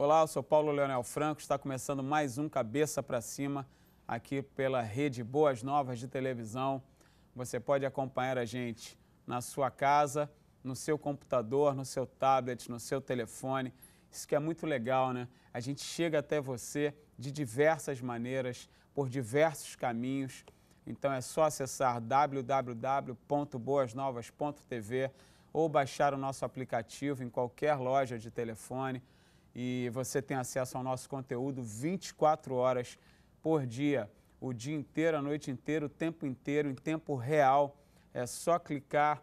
Olá, eu sou Paulo Leonel Franco, está começando mais um Cabeça para Cima aqui pela rede Boas Novas de televisão. Você pode acompanhar a gente na sua casa, no seu computador, no seu tablet, no seu telefone. Isso que é muito legal, né? A gente chega até você de diversas maneiras, por diversos caminhos. Então é só acessar www.boasnovas.tv ou baixar o nosso aplicativo em qualquer loja de telefone e você tem acesso ao nosso conteúdo 24 horas por dia, o dia inteiro, a noite inteira, o tempo inteiro, em tempo real. É só clicar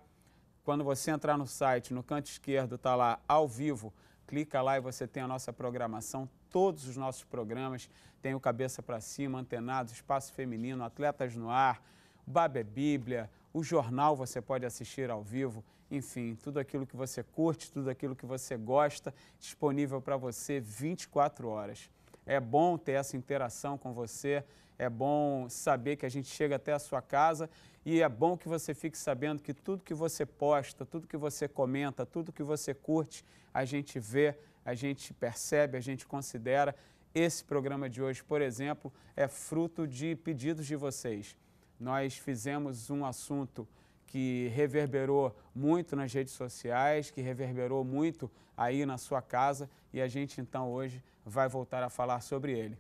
quando você entrar no site, no canto esquerdo está lá ao vivo. Clica lá e você tem a nossa programação, todos os nossos programas. Tem o Cabeça para Cima, Antenados, Espaço Feminino, Atletas no Ar, Babe Bíblia, o jornal você pode assistir ao vivo enfim, tudo aquilo que você curte, tudo aquilo que você gosta, disponível para você 24 horas. É bom ter essa interação com você, é bom saber que a gente chega até a sua casa e é bom que você fique sabendo que tudo que você posta, tudo que você comenta, tudo que você curte, a gente vê, a gente percebe, a gente considera. Esse programa de hoje, por exemplo, é fruto de pedidos de vocês. Nós fizemos um assunto que reverberou muito nas redes sociais, que reverberou muito aí na sua casa e a gente então hoje vai voltar a falar sobre ele.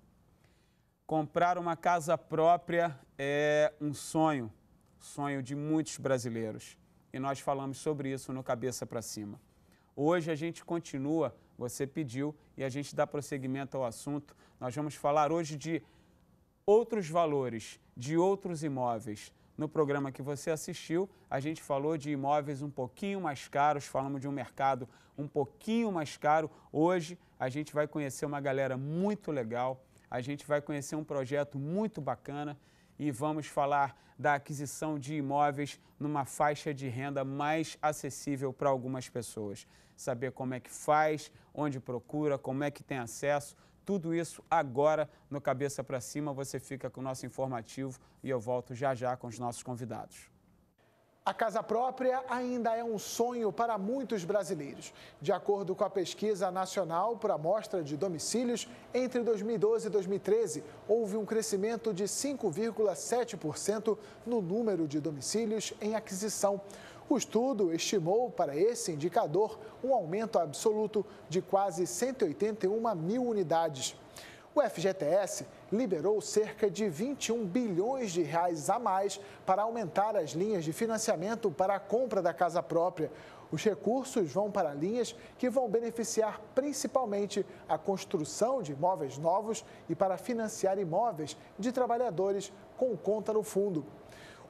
Comprar uma casa própria é um sonho, sonho de muitos brasileiros e nós falamos sobre isso no Cabeça para Cima. Hoje a gente continua, você pediu e a gente dá prosseguimento ao assunto. Nós vamos falar hoje de outros valores, de outros imóveis. No programa que você assistiu, a gente falou de imóveis um pouquinho mais caros, falamos de um mercado um pouquinho mais caro. Hoje a gente vai conhecer uma galera muito legal, a gente vai conhecer um projeto muito bacana e vamos falar da aquisição de imóveis numa faixa de renda mais acessível para algumas pessoas. Saber como é que faz, onde procura, como é que tem acesso, tudo isso agora no Cabeça para Cima. Você fica com o nosso informativo e eu volto já já com os nossos convidados. A casa própria ainda é um sonho para muitos brasileiros. De acordo com a pesquisa nacional por amostra de domicílios, entre 2012 e 2013, houve um crescimento de 5,7% no número de domicílios em aquisição. O estudo estimou para esse indicador um aumento absoluto de quase 181 mil unidades. O FGTS liberou cerca de 21 bilhões de reais a mais para aumentar as linhas de financiamento para a compra da casa própria. Os recursos vão para linhas que vão beneficiar principalmente a construção de imóveis novos e para financiar imóveis de trabalhadores com conta no fundo.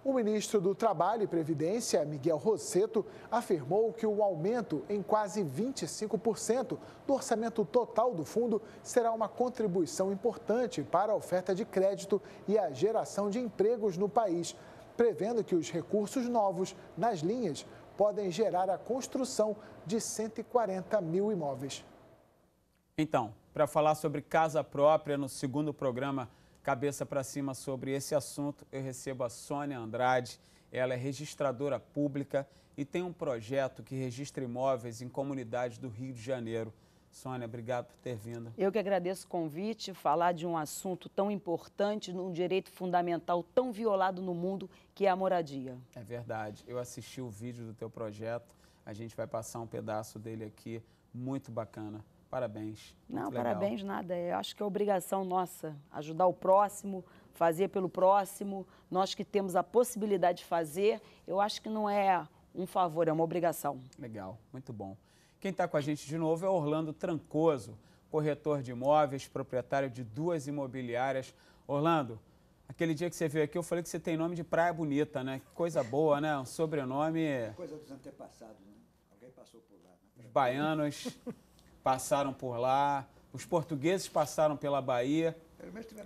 O ministro do Trabalho e Previdência, Miguel Rosseto, afirmou que o aumento em quase 25% do orçamento total do fundo será uma contribuição importante para a oferta de crédito e a geração de empregos no país, prevendo que os recursos novos nas linhas podem gerar a construção de 140 mil imóveis. Então, para falar sobre casa própria no segundo programa cabeça para cima sobre esse assunto, eu recebo a Sônia Andrade. Ela é registradora pública e tem um projeto que registra imóveis em comunidades do Rio de Janeiro. Sônia, obrigado por ter vindo. Eu que agradeço o convite, falar de um assunto tão importante, num direito fundamental tão violado no mundo, que é a moradia. É verdade. Eu assisti o vídeo do teu projeto, a gente vai passar um pedaço dele aqui, muito bacana. Parabéns. Não, parabéns nada. É, eu acho que é obrigação nossa ajudar o próximo, fazer pelo próximo. Nós que temos a possibilidade de fazer, eu acho que não é um favor, é uma obrigação. Legal, muito bom. Quem está com a gente de novo é Orlando Trancoso, corretor de imóveis, proprietário de duas imobiliárias. Orlando, aquele dia que você veio aqui, eu falei que você tem nome de Praia Bonita, né? Coisa boa, né? Um sobrenome. Coisa dos antepassados, né? Alguém passou por lá. Né? Os baianos passaram por lá, os portugueses passaram pela Bahia.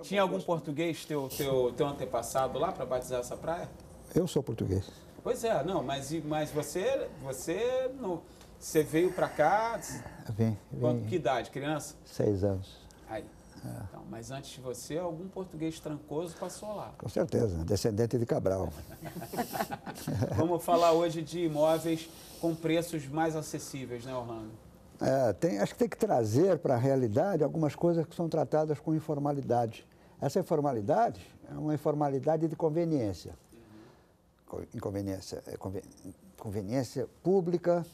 Tinha algum gosto. Né? português teu, teu, teu antepassado lá para batizar essa praia? Eu sou português. Pois é, não, mas, mas você, você, você veio para cá... Vim, vim. Quando, que idade, criança? Seis anos. Aí. É. Então, mas antes de você, algum português trancoso passou lá. Com certeza, né? descendente de Cabral. Vamos falar hoje de imóveis com preços mais acessíveis, né, Orlando? É, tem, acho que tem que trazer para a realidade algumas coisas que são tratadas com informalidade. Essa informalidade é uma informalidade de conveniência. Inconveniência, é, conveniência pública,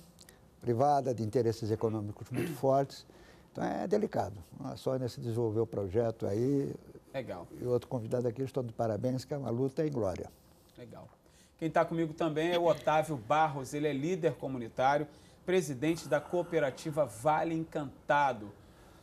privada, de interesses econômicos muito fortes. Então é delicado. A é Sônia se desenvolveu o projeto aí. Legal. E outro convidado aqui, estou de parabéns, que é uma luta em glória. Legal. Quem está comigo também é o Otávio Barros, ele é líder comunitário presidente da cooperativa Vale Encantado,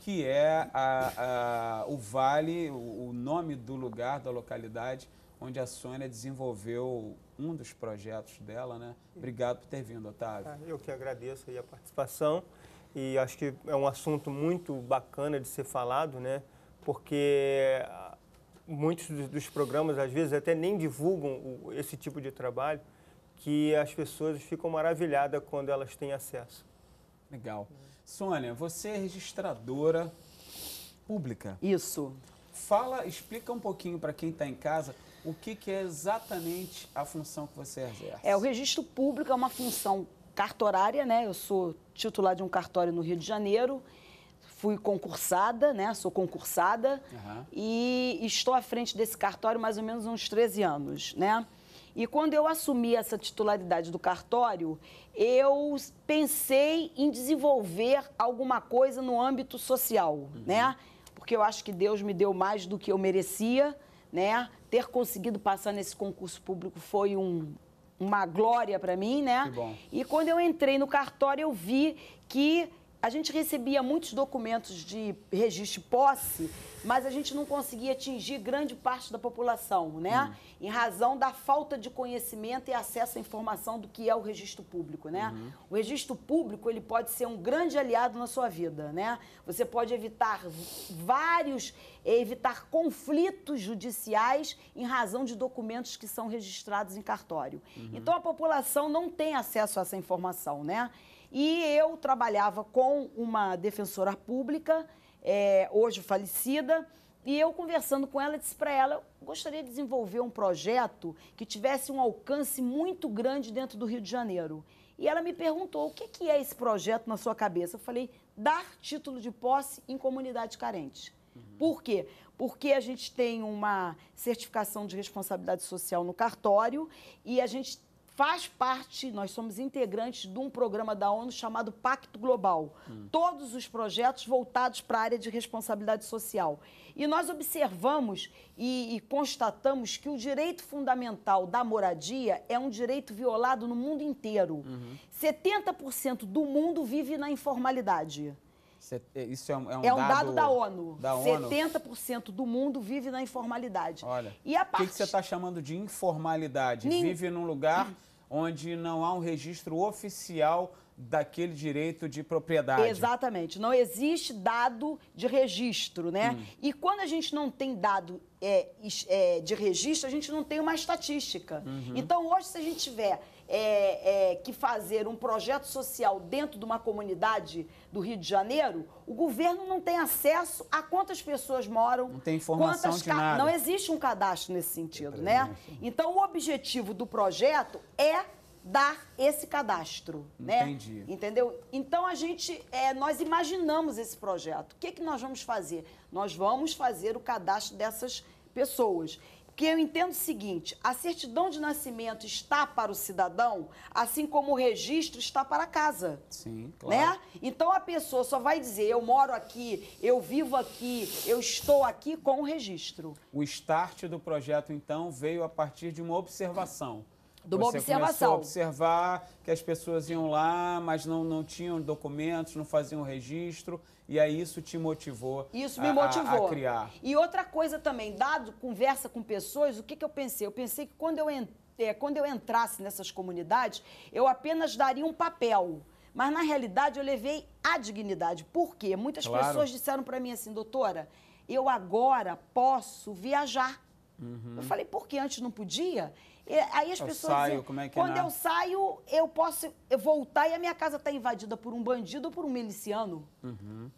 que é a, a, o vale, o, o nome do lugar, da localidade, onde a Sônia desenvolveu um dos projetos dela, né? Obrigado por ter vindo, Otávio. Ah, eu que agradeço a participação e acho que é um assunto muito bacana de ser falado, né? Porque ah, muitos dos programas, às vezes, até nem divulgam esse tipo de trabalho que as pessoas ficam maravilhadas quando elas têm acesso. Legal. Sônia, você é registradora pública. Isso. Fala, explica um pouquinho para quem está em casa o que, que, é exatamente a função que você exerce. É, o registro público é uma função cartorária, né? Eu sou titular de um cartório no Rio de Janeiro, fui concursada, né? Sou concursada uhum. e estou à frente desse cartório mais ou menos uns 13 anos, né? E quando eu assumi essa titularidade do cartório, eu pensei em desenvolver alguma coisa no âmbito social, uhum. né? Porque eu acho que Deus me deu mais do que eu merecia, né? Ter conseguido passar nesse concurso público foi um, uma glória para mim, né? E quando eu entrei no cartório, eu vi que a gente recebia muitos documentos de registro de posse, mas a gente não conseguia atingir grande parte da população, né? Uhum. Em razão da falta de conhecimento e acesso à informação do que é o registro público, né? Uhum. O registro público, ele pode ser um grande aliado na sua vida, né? Você pode evitar vários, evitar conflitos judiciais em razão de documentos que são registrados em cartório. Uhum. Então, a população não tem acesso a essa informação, né? E eu trabalhava com uma defensora pública, é, hoje falecida, e eu conversando com ela, disse para ela, gostaria de desenvolver um projeto que tivesse um alcance muito grande dentro do Rio de Janeiro. E ela me perguntou, o que, é esse projeto na sua cabeça? Eu falei, dar título de posse em comunidades carentes. Uhum. Por quê? Porque a gente tem uma certificação de responsabilidade social no cartório e a gente faz parte, nós somos integrantes de um programa da ONU chamado Pacto Global. Hum. Todos os projetos voltados para a área de responsabilidade social. E nós observamos e, e, constatamos que o direito fundamental da moradia é um direito violado no mundo inteiro. Uhum. 70% do mundo vive na informalidade. É, isso é um, é um, é um dado, dado, da ONU. Da 70% ONU. do mundo vive na informalidade. Olha, parte... o que, que você está chamando de informalidade? Nin... Vive num lugar onde não há um registro oficial daquele direito de propriedade. Exatamente. Não existe dado de registro, né? Hum. E quando a gente não tem dado é, é de registro, a gente não tem uma estatística. Uhum. Então, hoje, se a gente tiver é, é, que fazer um projeto social dentro de uma comunidade do Rio de Janeiro, o governo não tem acesso a quantas pessoas moram. Não tem informação quantas de nada. Não existe um cadastro nesse sentido, é, né? É, então, o objetivo do projeto é dar esse cadastro, né? Entendi. Entendeu? Então a gente, é, nós imaginamos esse projeto. O que, é que nós vamos fazer? Nós vamos fazer o cadastro dessas pessoas que eu entendo o seguinte: a certidão de nascimento está para o cidadão, assim como o registro está para a casa. Sim, né? claro. Né? Então a pessoa só vai dizer: eu moro aqui, eu vivo aqui, eu estou aqui com o registro. O start do projeto, então, veio a partir de uma observação. De uma Você observação. Começou a observar que as pessoas iam lá, mas não, não tinham documentos, não faziam registro. E aí isso te motivou Isso me a, motivou. A, a criar. E outra coisa também, dado conversa com pessoas, o que, que eu pensei? Eu pensei que quando eu, é, quando eu entrasse nessas comunidades, eu apenas daria um papel. Mas na realidade eu levei a dignidade. Por quê? Muitas claro. pessoas disseram para mim assim, doutora, eu agora posso viajar. Uhum. Eu falei, por que antes não podia? Aí as eu pessoas. Saio, dizem, como é que quando é eu saio, eu posso voltar e a minha casa está invadida por um bandido ou por um miliciano. Uhum.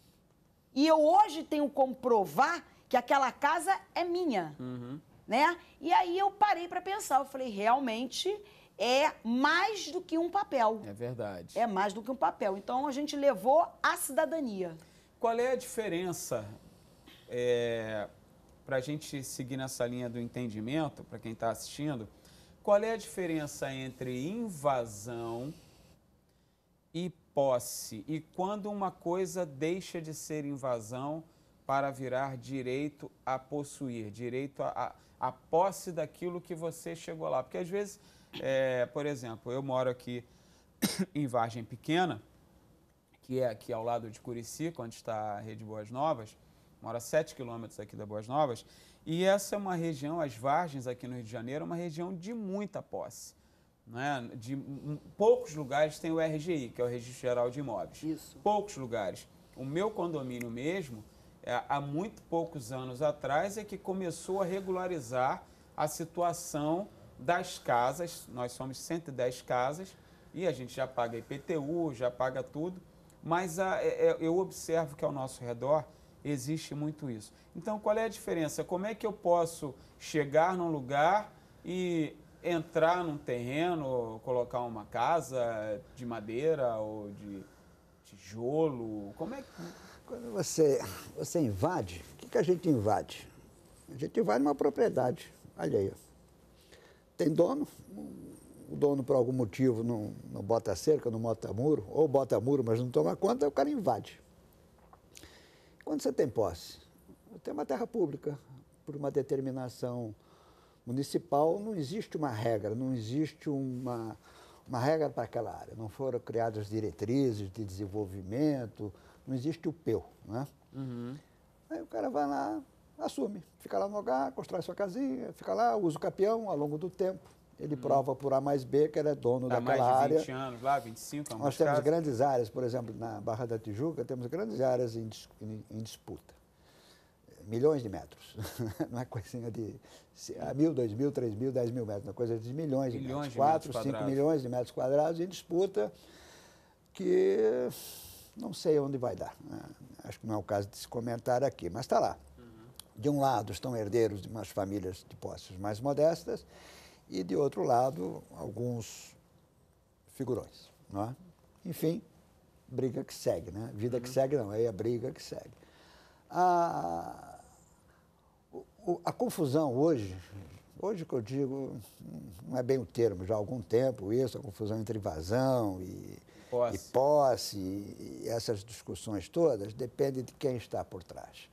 E eu hoje tenho como comprovar que aquela casa é minha. Uhum. Né? E aí eu parei para pensar, eu falei, realmente é mais do que um papel. É verdade. É mais do que um papel. Então a gente levou a cidadania. Qual é a diferença é, eh, para a gente seguir nessa linha do entendimento, para quem está assistindo? Qual é a diferença entre invasão e posse? E quando uma coisa deixa de ser invasão para virar direito a possuir, direito a, a, a posse daquilo que você chegou lá? Porque às vezes, é, por exemplo, eu moro aqui em Vargem Pequena, que é aqui ao lado de Curicica, onde está a Rede Boas Novas, mora a 7 quilômetros aqui da Boas Novas, e essa é uma região, as Vargens aqui no Rio de Janeiro, é uma região de muita posse. Né? De poucos lugares tem o RGI, que é o Registro Geral de Imóveis. Isso. Poucos lugares. O meu condomínio mesmo, é, há muito poucos anos atrás, é que começou a regularizar a situação das casas. Nós somos 110 casas e a gente já paga IPTU, já paga tudo. Mas a, é, é, eu observo que ao nosso redor existe muito isso. Então, qual é a diferença? Como é que eu posso chegar num lugar e entrar num terreno, colocar uma casa de madeira ou de tijolo? Como é que. Quando você, você invade, o que, que a gente invade? A gente invade uma propriedade alheia. Tem dono, o dono por algum motivo não, não bota cerca, não bota muro, ou bota muro, mas não toma conta, o cara invade. Quando você tem posse? Tem uma terra pública, por uma determinação municipal, não existe uma regra, não existe uma, uma regra para aquela área. Não foram criadas diretrizes de desenvolvimento, não existe o PEU. Né? Uhum. Aí o cara vai lá, assume, fica lá no lugar, constrói sua casinha, fica lá, usa o capião ao longo do tempo. Ele hum. prova por A mais B que ele é dono daquela área. mais de 20 área. anos, lá 25 anos. Nós temos grandes áreas, por exemplo, na Barra da Tijuca, temos grandes áreas em, em disputa. Milhões de metros. Não é coisinha de a mil, dois mil, três mil, dez mil metros. É coisa de milhões de milhões metros. De quatro, metros cinco milhões de metros quadrados em disputa que não sei onde vai dar. Ah, acho que não é o caso de se comentar aqui, mas está lá. Uhum. De um lado estão herdeiros de umas famílias de posses mais modestas, e de outro lado alguns figurões, não é? Enfim, briga que segue, né? Vida que uhum. segue não, é a briga que segue. A, a confusão hoje, hoje que eu digo, não é bem o termo, já há algum tempo isso, a confusão entre invasão e posse, e, posse, e essas discussões todas, depende de quem está por trás.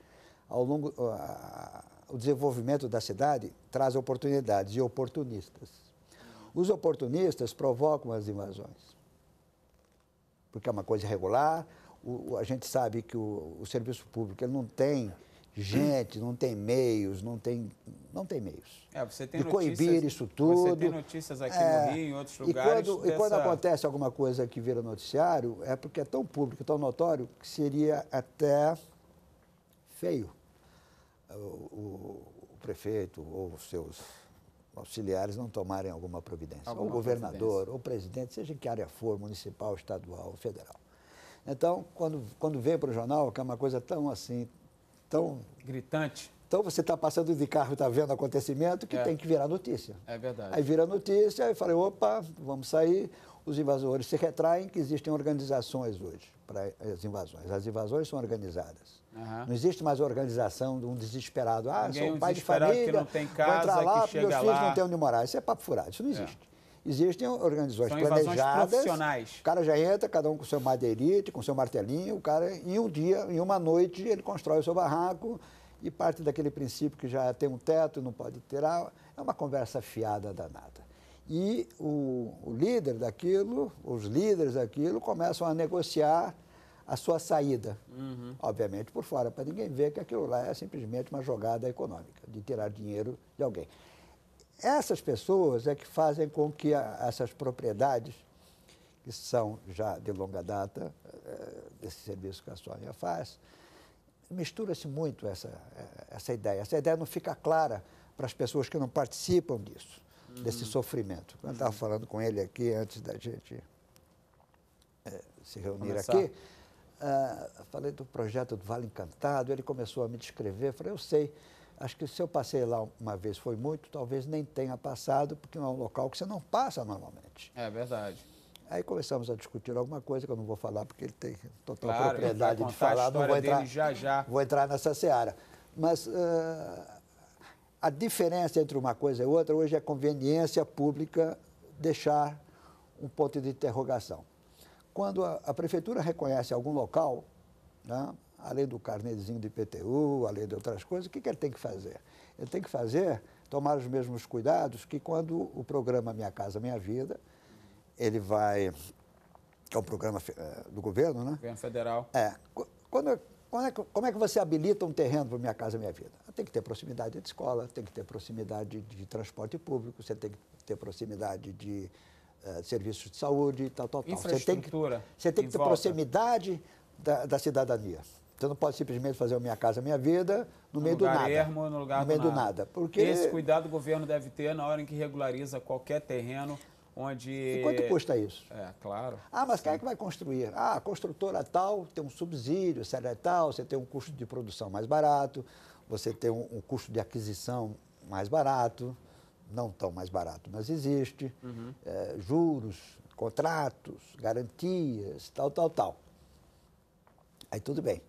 Ao longo, a, o desenvolvimento da cidade traz oportunidades e oportunistas. Os oportunistas provocam as invasões, porque é uma coisa irregular. O, a gente sabe que o, o serviço público ele não tem gente, não tem meios, não tem, não tem meios. É, você tem de notícias, coibir isso tudo. Você tem notícias aqui é, no Rio, em outros lugares. E quando, dessa... e quando acontece alguma coisa que vira noticiário, é porque é tão público, tão notório, que seria até feio o, o, prefeito ou os seus auxiliares não tomarem alguma providência. Alguma ou o governador, ou o presidente, seja em que área for, municipal, estadual, federal. Então, quando, quando vem para o jornal, que é uma coisa tão assim, tão... Gritante. Então, você está passando de carro, está vendo acontecimento, que é. tem que virar notícia. É verdade. Aí vira notícia, aí fala opa, vamos sair os invasores se retraem, que existem organizações hoje para as invasões. As invasões são organizadas. Uhum. Não existe mais organização de um desesperado. Ah, Ninguém sou é um pai de família, que não tem casa, vou entrar lá, que meus filhos não têm onde morar. Isso é papo furado, isso não é. existe. É. Existem organizações São planejadas. Profissionais. O cara já entra, cada um com seu madeirite, com seu martelinho, o cara, em um dia, em uma noite, ele constrói o seu barraco e parte daquele princípio que já tem um teto, e não pode ter. Ah, é uma conversa fiada danada. E o, o líder daquilo, os líderes daquilo, começam a negociar a sua saída. Uhum. Obviamente por fora, para ninguém ver que aquilo lá é simplesmente uma jogada econômica, de tirar dinheiro de alguém. Essas pessoas é que fazem com que a, essas propriedades, que são já de longa data, eh, desse serviço que a Sônia faz, mistura-se muito essa, eh, essa ideia. Essa ideia não fica clara para as pessoas que não participam disso desse sofrimento. Eu estava falando com ele aqui antes da gente é, se reunir Começar. aqui. Uh, falei do projeto do Vale Encantado, ele começou a me descrever, falei, eu sei, acho que se eu passei lá uma vez foi muito, talvez nem tenha passado, porque é um local que você não passa normalmente. É verdade. Aí começamos a discutir alguma coisa que eu não vou falar, porque ele tem total claro, propriedade de falar, não vou entrar, já, já. vou entrar nessa seara. Mas ah, a diferença entre uma coisa e outra hoje é conveniência pública deixar um ponto de interrogação. Quando a, a prefeitura reconhece algum local, né, além do carnezinho de IPTU, além de outras coisas, o que, que ele tem que fazer? Ele tem que fazer, tomar os mesmos cuidados que quando o programa Minha Casa Minha Vida, ele vai, que é um programa eh, do governo, né? Governo federal. É. Quando como é, que, como é que você habilita um terreno para Minha Casa Minha Vida? Tem que ter proximidade de escola, tem que ter proximidade de transporte público, você tem que ter proximidade de uh, serviços de saúde, tal, tal, tal. Você tem que, você tem que ter volta. proximidade da, da, cidadania. Você não pode simplesmente fazer Minha Casa Minha Vida no, no meio do nada. Ermo, no lugar no do meio nada. do nada. Porque... Esse cuidado o governo deve ter na hora em que regulariza qualquer terreno onde... E quanto custa isso? É, claro. Ah, mas quem é que vai construir? Ah, a construtora tal tem um subsídio, série é tal, você tem um custo de produção mais barato, você tem um, um custo de aquisição mais barato, não tão mais barato, mas existe, uhum. é, juros, contratos, garantias, tal, tal, tal. Aí tudo bem.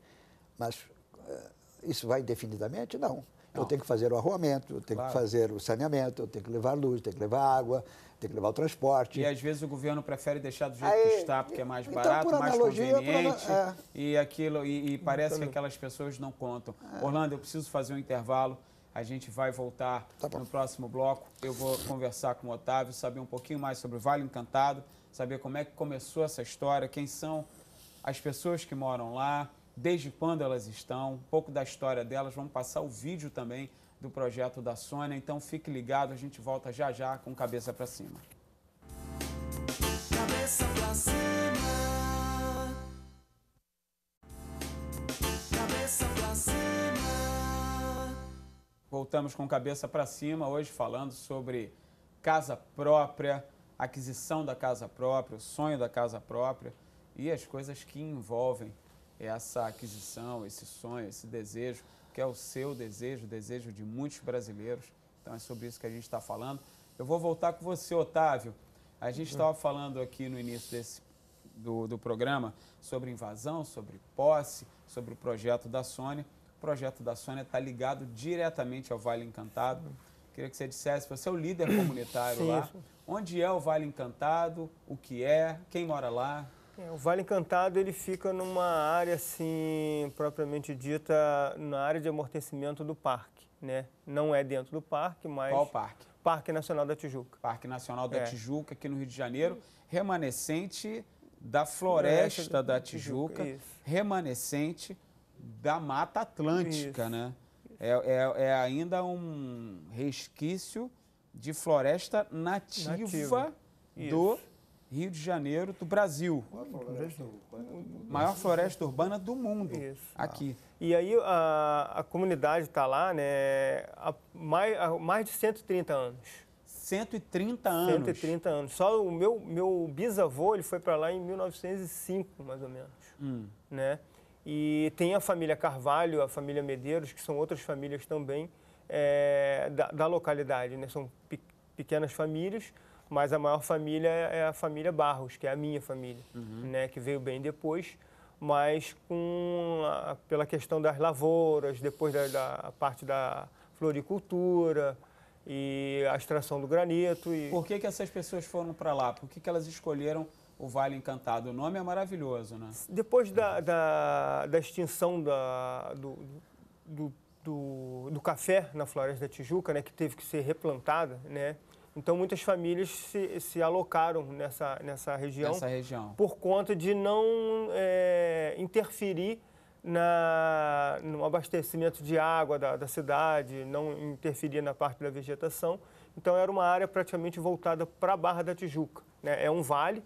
Mas é, isso vai indefinidamente? Não. Não. Eu tenho que fazer o arruamento, eu tenho claro. que fazer o saneamento, eu tenho que levar luz, eu tenho que levar água, tem que levar o transporte. E às vezes o governo prefere deixar do jeito Aí, que está, porque é mais então, barato, mais analogia, conveniente. É. E aquilo, e, e parece então... que aquelas pessoas não contam. É. Orlando, eu preciso fazer um intervalo. A gente vai voltar tá no próximo bloco. Eu vou conversar com o Otávio, saber um pouquinho mais sobre o Vale Encantado, saber como é que começou essa história, quem são as pessoas que moram lá, desde quando elas estão, um pouco da história delas. Vamos passar o vídeo também do projeto da Sônia. Então fique ligado, a gente volta já já com Cabeça para Cima. Cabeça pra cima. Cabeça pra cima. Voltamos com Cabeça para Cima, hoje falando sobre casa própria, aquisição da casa própria, o sonho da casa própria e as coisas que envolvem essa aquisição, esse sonho, esse desejo que é o seu desejo, o desejo de muitos brasileiros. Então é sobre isso que a gente está falando. Eu vou voltar com você, Otávio. A gente estava hum. falando aqui no início desse, do, do programa sobre invasão, sobre posse, sobre o projeto da Sônia. O projeto da Sônia está ligado diretamente ao Vale Encantado. Hum. Queria que você dissesse, você é o líder comunitário lá. Isso. Onde é o Vale Encantado? O que é? Quem mora lá? É, o Vale Encantado ele fica numa área assim, propriamente dita, na área de amortecimento do parque, né? Não é dentro do parque, mas... Qual parque? Parque Nacional da Tijuca. Parque Nacional da é. Tijuca, aqui no Rio de Janeiro, remanescente da Floresta, da Tijuca, remanescente da Mata Atlântica, isso. né? É, é, é, ainda um resquício de floresta nativa, do... Isso Rio de Janeiro do Brasil. Floresta Maior floresta urbana do mundo. Isso. Aqui. E aí a, a comunidade está lá, né? Há mais, há mais de 130 anos. 130 anos. 130 anos. Só o meu, meu bisavô ele foi para lá em 1905, mais ou menos. Hum. Né? E tem a família Carvalho, a família Medeiros, que são outras famílias também é, da, da, localidade. Né? São pe pequenas famílias mas a maior família é, é a família Barros, que é a minha família, uhum. né, que veio bem depois, mas com a, pela questão das lavouras, depois da, da parte da floricultura e a extração do granito. E... Por que, que essas pessoas foram para lá? Por que, que elas escolheram o Vale Encantado? O nome é maravilhoso, né? Depois da, da, da extinção da, do, do, do, do café na Floresta da Tijuca, né, que teve que ser replantada, né, então, muitas famílias se, se alocaram nessa, nessa, região região por conta de não é, interferir na, no abastecimento de água da, da, cidade, não interferir na parte da vegetação. Então, era uma área praticamente voltada para a Barra da Tijuca. Né? É um vale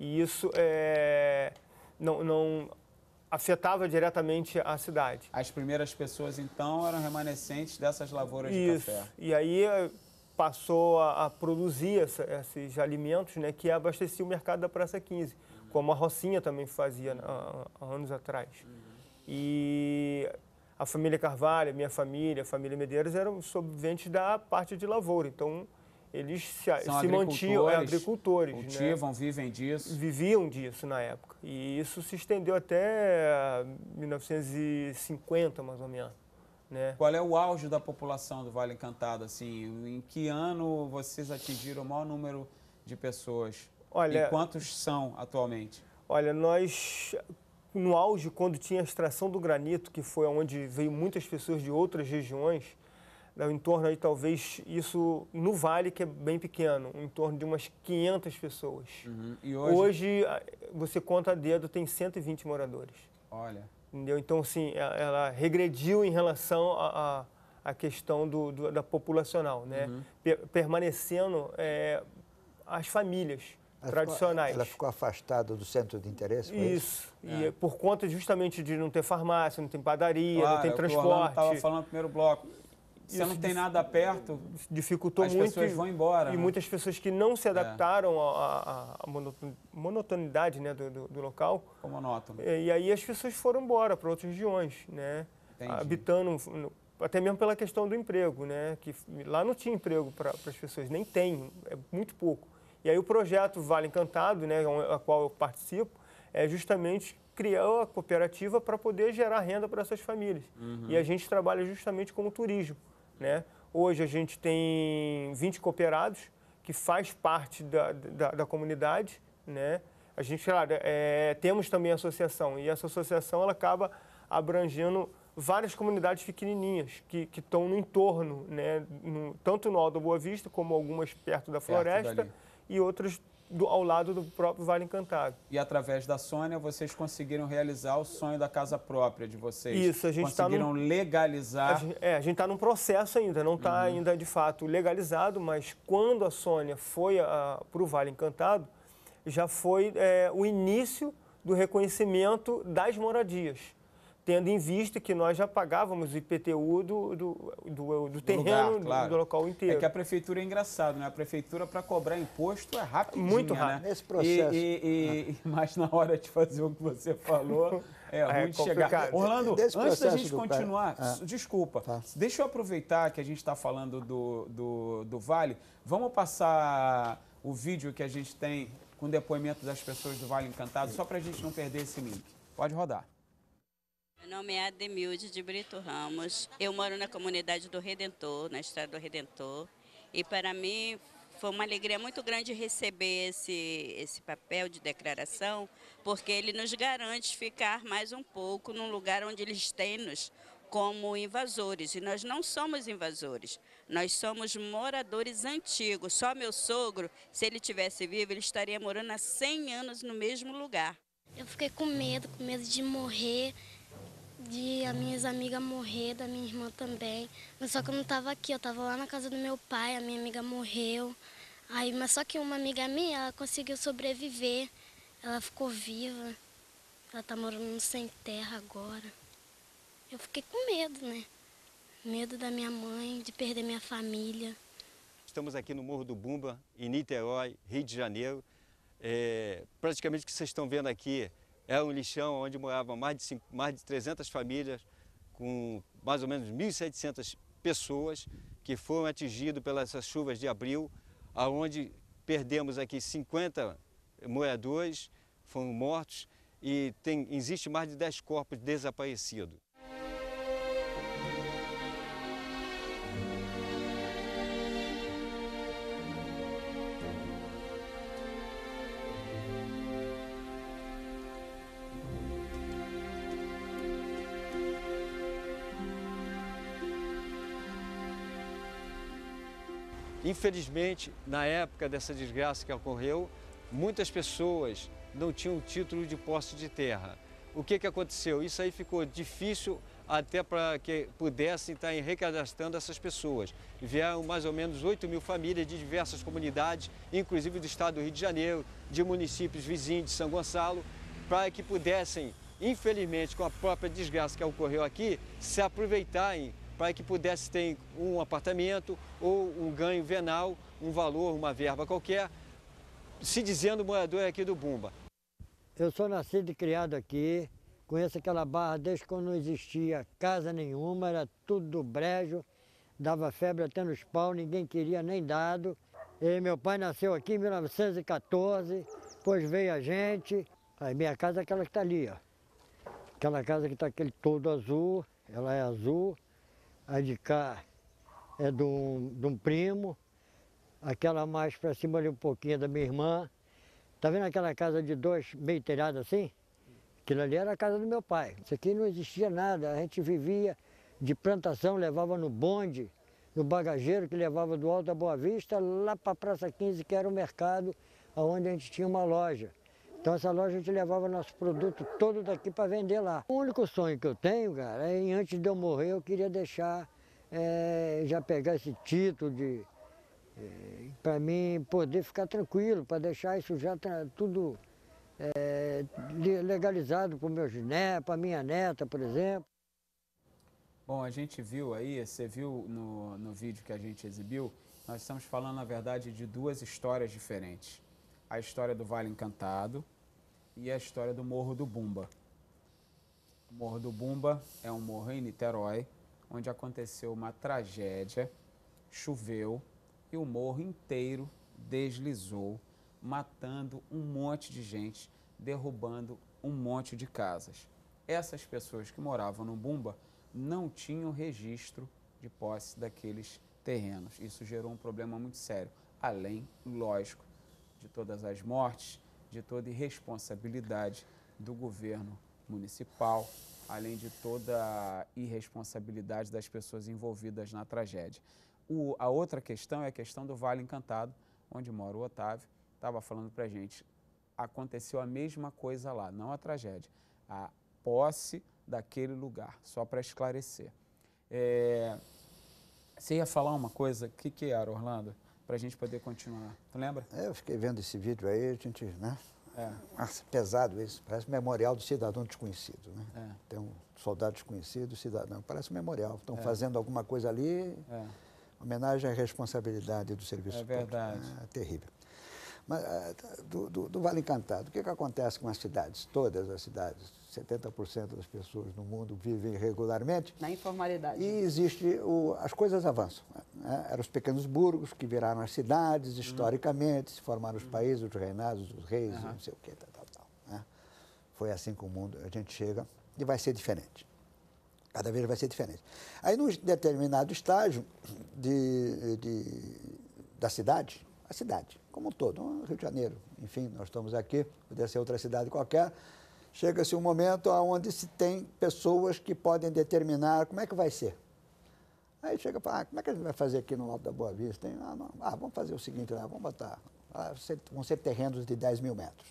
e isso é, não, não afetava diretamente a cidade. As primeiras pessoas, então, eram remanescentes dessas lavouras Isso. de café. E aí passou a, a produzir essa, esses alimentos né, que abastecia o mercado da Praça 15, uhum. como a Rocinha também fazia né, há, anos atrás. Uhum. E a família Carvalho, minha família, a família Medeiros eram sobreviventes da parte de lavoura. Então, eles se, se mantinham é, agricultores. Né? Cultivam, né? vivem disso. Viviam disso na época. E isso se estendeu até 1950, mais ou menos. Né? Qual é o auge da população do Vale Encantado? Assim, em que ano vocês atingiram o maior número de pessoas? Olha, e quantos são atualmente? Olha, nós no auge quando tinha a extração do granito, que foi onde veio muitas pessoas de outras regiões, né, em torno aí talvez isso no vale que é bem pequeno, em torno de umas 500 pessoas. Uhum. E hoje... hoje você conta a dedo tem 120 moradores. Olha. Entendeu? Então, sim, é, ela regrediu em relação à a, a, questão do, do, da populacional, né? Uhum. Per, permanecendo é, as famílias ela tradicionais. Ficou, ela ficou afastada do centro de interesse? Isso, isso, e é. por conta justamente de não ter farmácia, não tem padaria, claro, não tem é transporte. Estava falando no primeiro bloco. Você não tem nada perto, dificultou as muito. As pessoas vão embora. E né? muitas pessoas que não se é. adaptaram à é. monotonidade né, do, do, do local. Ficou monótono. E, e, aí as pessoas foram embora para outras regiões, né? Entendi. Habitando, até mesmo pela questão do emprego, né? Que lá não tinha emprego para as pessoas, nem tem, é muito pouco. E aí o projeto Vale Encantado, né, a qual eu participo, é justamente criar a cooperativa para poder gerar renda para essas famílias. Uhum. E a gente trabalha justamente com o turismo. Né? Hoje a gente tem 20 cooperados que faz parte da, da, da comunidade. Né? A gente, claro, é, temos também associação e essa associação ela acaba abrangendo várias comunidades pequenininhas que estão no entorno, né? No, tanto no Alto Boa Vista como algumas perto da floresta perto e outras do, ao lado do próprio Vale Encantado. E através da Sônia, vocês conseguiram realizar o sonho da casa própria de vocês? Isso, a gente Conseguiram tá num, legalizar. A gente, é, a gente está num processo ainda, não está uhum. ainda de fato legalizado, mas quando a Sônia foi para o Vale Encantado, já foi é, o início do reconhecimento das moradias tendo em vista que nós já pagávamos IPTU do, do, do, do terreno, lugar, claro. do, local inteiro. É que a prefeitura é engraçado, né? A prefeitura, para cobrar imposto, é né? rápido. Muito rápido. Né? Nesse processo. E, e, e, mas na hora de fazer o que você falou, é, muito é ruim de chegar. Orlando, Desse antes da gente continuar, ah. desculpa, tá. deixa eu aproveitar que a gente está falando do, do, do Vale. Vamos passar o vídeo que a gente tem com depoimento das pessoas do Vale Encantado, só para a gente não perder esse link. Pode rodar. Meu nome é Ademilde de Brito Ramos. Eu moro na comunidade do Redentor, na Estrada do Redentor. E para mim foi uma alegria muito grande receber esse, esse papel de declaração, porque ele nos garante ficar mais um pouco num lugar onde eles têm nos como invasores. E nós não somos invasores, nós somos moradores antigos. Só meu sogro, se ele tivesse vivo, ele estaria morando há 100 anos no mesmo lugar. Eu fiquei com medo, com medo de morrer de as minhas amigas morrer, da minha irmã também. Mas só que eu não estava aqui, eu estava lá na casa do meu pai, a minha amiga morreu. Aí, mas só que uma amiga minha, ela conseguiu sobreviver, ela ficou viva. Ela está morando sem terra agora. Eu fiquei com medo, né? Medo da minha mãe, de perder minha família. Estamos aqui no Morro do Bumba, em Niterói, Rio de Janeiro. É, praticamente o que vocês estão vendo aqui era é um lixão onde moravam mais de, mais de 300 famílias, com mais ou menos 1.700 pessoas que foram atingidas pelas chuvas de abril, aonde perdemos aqui 50 moradores, foram mortos e tem, existe mais de 10 corpos desaparecidos. Infelizmente, na época dessa desgraça que ocorreu, muitas pessoas não tinham título de posse de terra. O que, que aconteceu? Isso aí ficou difícil até para que pudessem estar tá recadastrando essas pessoas. Vieram mais ou menos 8 mil famílias de diversas comunidades, inclusive do estado do Rio de Janeiro, de municípios vizinhos de São Gonçalo, para que pudessem, infelizmente, com a própria desgraça que ocorreu aqui, se aproveitarem para que pudesse ter um apartamento ou um ganho venal, um valor, uma verba qualquer, se dizendo morador aqui do Bumba. Eu sou nascido e criado aqui, conheço aquela barra desde quando não existia casa nenhuma, era tudo brejo, dava febre até nos pau, ninguém queria nem dado. E meu pai nasceu aqui em 1914, depois veio a gente. Aí minha casa é aquela que está ali, ó. Aquela casa que está aquele todo azul, ela é azul a de cá é de um, de um primo, aquela mais para cima ali um pouquinho é da minha irmã. Tá vendo aquela casa de dois, meio telhado assim? Aquilo ali era a casa do meu pai. Isso aqui não existia nada, a gente vivia de plantação, levava no bonde, no bagageiro que levava do Alto da Boa Vista lá para a Praça 15, que era o mercado onde a gente tinha uma loja. Então essa loja a gente levava nosso produto todo daqui para vender lá. O único sonho que eu tenho, cara, é antes de eu morrer eu queria deixar, é, já pegar esse título de... É, para mim poder ficar tranquilo, para deixar isso já tudo é, legalizado para o meu giné, para minha neta, por exemplo. Bom, a gente viu aí, você viu no, no vídeo que a gente exibiu, nós estamos falando, na verdade, de duas histórias diferentes. A história do Vale Encantado, e a história do Morro do Bumba. O Morro do Bumba é um morro em Niterói, onde aconteceu uma tragédia, choveu e o morro inteiro deslizou, matando um monte de gente, derrubando um monte de casas. Essas pessoas que moravam no Bumba não tinham registro de posse daqueles terrenos. Isso gerou um problema muito sério, além, lógico, de todas as mortes, de toda irresponsabilidade do governo municipal, além de toda a irresponsabilidade das pessoas envolvidas na tragédia. O, a outra questão é a questão do Vale Encantado, onde mora o Otávio, estava falando para a gente, aconteceu a mesma coisa lá, não a tragédia, a posse daquele lugar, só para esclarecer. É, você ia falar uma coisa, o que, que era, Orlando? para a gente poder continuar. Tu lembra? É, eu fiquei vendo esse vídeo aí, a gente, né? É. Nossa, pesado isso, parece memorial do cidadão desconhecido, né? É. Tem um soldado desconhecido, cidadão, parece memorial. Estão é. fazendo alguma coisa ali, é. homenagem à responsabilidade do serviço é público. É verdade. É terrível. Mas, ah, do, do, do, Vale Encantado, o que, que acontece com as cidades? Todas as cidades, 70% das pessoas no mundo vivem regularmente. Na informalidade. E existe, o, as coisas avançam. Né? Eram os pequenos burgos que viraram as cidades, uhum. historicamente, uhum. se formaram os uhum. países, os reinados, os reis, uhum. não sei o quê, tal, tal, tal. Né? Foi assim que o mundo, a gente chega, e vai ser diferente. Cada vez vai ser diferente. Aí, num determinado estágio de, de da cidade, a cidade, como um todo, Rio de Janeiro, enfim, nós estamos aqui, poderia ser outra cidade qualquer, chega-se um momento onde se tem pessoas que podem determinar como é que vai ser. Aí chega para ah, como é que a gente vai fazer aqui no Alto da Boa Vista? tem Ah, não, ah, vamos fazer o seguinte lá, né? vamos botar, ah, vão ser terrenos de 10 mil metros.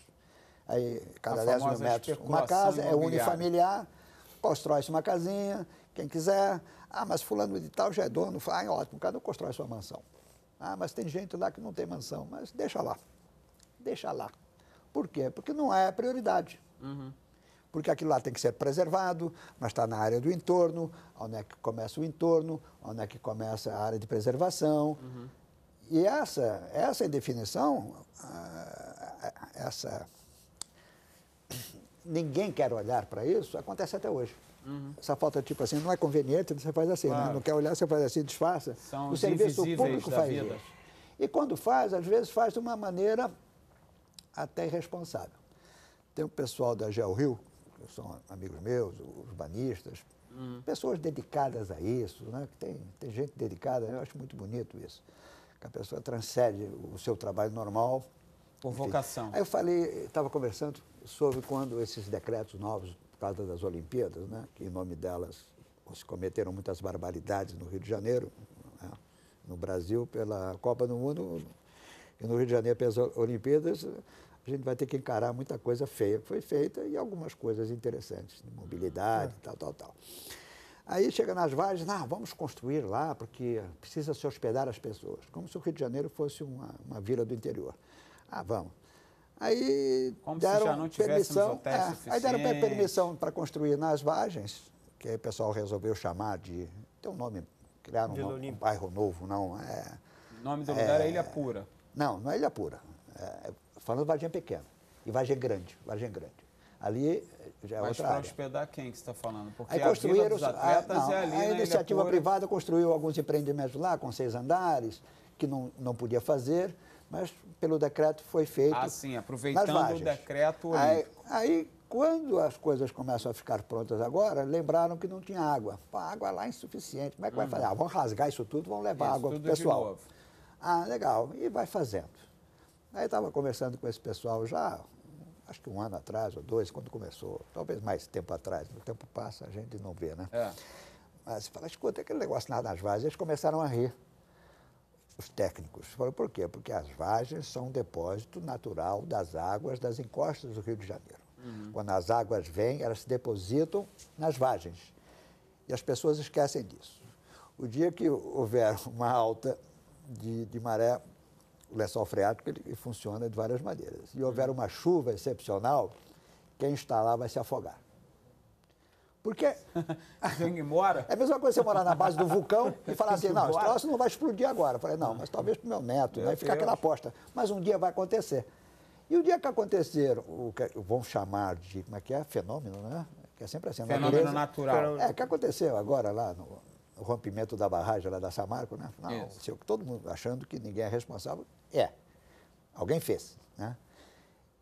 Aí, cada 10 mil metros, uma casa, é unifamiliar, constrói-se uma casinha, quem quiser. Ah, mas fulano de tal já é dono. Ah, é ótimo, cada um constrói sua mansão. Ah, mas tem gente lá que não tem mansão. Mas deixa lá. Deixa lá. Por quê? Porque não é a prioridade. Uhum. Porque aquilo lá tem que ser preservado, mas está na área do entorno, onde é que começa o entorno, onde é que começa a área de preservação. Uhum. E essa, essa indefinição, ah, essa. Ninguém quer olhar para isso, acontece até hoje. Uhum. Essa falta, tipo assim, não é conveniente, você faz assim, né? claro. né? não quer olhar, você faz assim, disfarça. São o serviço público faz vida. isso. E quando faz, às vezes faz de uma maneira até irresponsável. Tem o pessoal da Gel Rio, que são amigos meus, urbanistas, uhum. pessoas dedicadas a isso, né? tem, tem gente dedicada, eu acho muito bonito isso. Que a pessoa transcende o seu trabalho normal por vocação. Aí eu falei, estava conversando sobre quando esses decretos novos por causa das Olimpíadas, né? que em nome delas se cometeram muitas barbaridades no Rio de Janeiro, né? no Brasil, pela Copa do Mundo, e no Rio de Janeiro, pelas Olimpíadas, a gente vai ter que encarar muita coisa feia que foi feita e algumas coisas interessantes, de mobilidade, é. tal, tal, tal. Aí chega nas vagens, ah, vamos construir lá, porque precisa se hospedar as pessoas, como se o Rio de Janeiro fosse uma, uma vila do interior. Ah, vamos. Aí Como deram se já não permissão, é, aí deram permissão para construir nas vagens, que aí o pessoal resolveu chamar de. Tem um nome, criaram um, nome, um bairro novo, não. É, o nome do é, lugar é Ilha Pura. Não, não é Ilha Pura. É, é falando Vargem Pequena e Vargem Grande, Vargem Grande. Ali é, já é Mas outra área. Mas para hospedar quem que você está falando? Porque aí construíram, a, atletas a, ah, não, é ali A iniciativa privada construiu alguns empreendimentos lá com seis andares, que não, não podia fazer mas pelo decreto foi feito. Ah, sim, aproveitando o decreto. Aí, aí, quando as coisas começam a ficar prontas agora, lembraram que não tinha água. Pô, água lá é insuficiente. Como é que uhum. vai hum. fazer? Ah, vão rasgar isso tudo, vão levar isso água para o pessoal. Ah, legal. E vai fazendo. Aí estava conversando com esse pessoal já, acho que um ano atrás ou dois, quando começou, talvez mais tempo atrás. O tempo passa, a gente não vê, né? É. Mas fala, escuta, aquele negócio nada nas vazas. Eles começaram a rir os técnicos. Falaram, por quê? Porque as vagens são um depósito natural das águas das encostas do Rio de Janeiro. Uhum. Quando as águas vêm, elas se depositam nas vagens. E as pessoas esquecem disso. O dia que houver uma alta de, de maré, o lençol freático ele funciona de várias maneiras. E houver uhum. uma chuva excepcional, quem está lá vai se afogar. Porque. Sangue mora? É a mesma coisa você morar na base do vulcão e falar assim: não, esse troço não vai explodir agora. Eu falei: não, mas talvez para o meu neto, né? E ficar aquela aposta. Mas um dia vai acontecer. E o dia que acontecer, o que vão chamar de. Como é que é? Fenômeno, né? Que é sempre assim. Fenômeno natureza. natural. É, que aconteceu agora lá no, rompimento da barragem lá da Samarco, né? Não, Isso. todo mundo achando que ninguém é responsável. É. Alguém fez, né?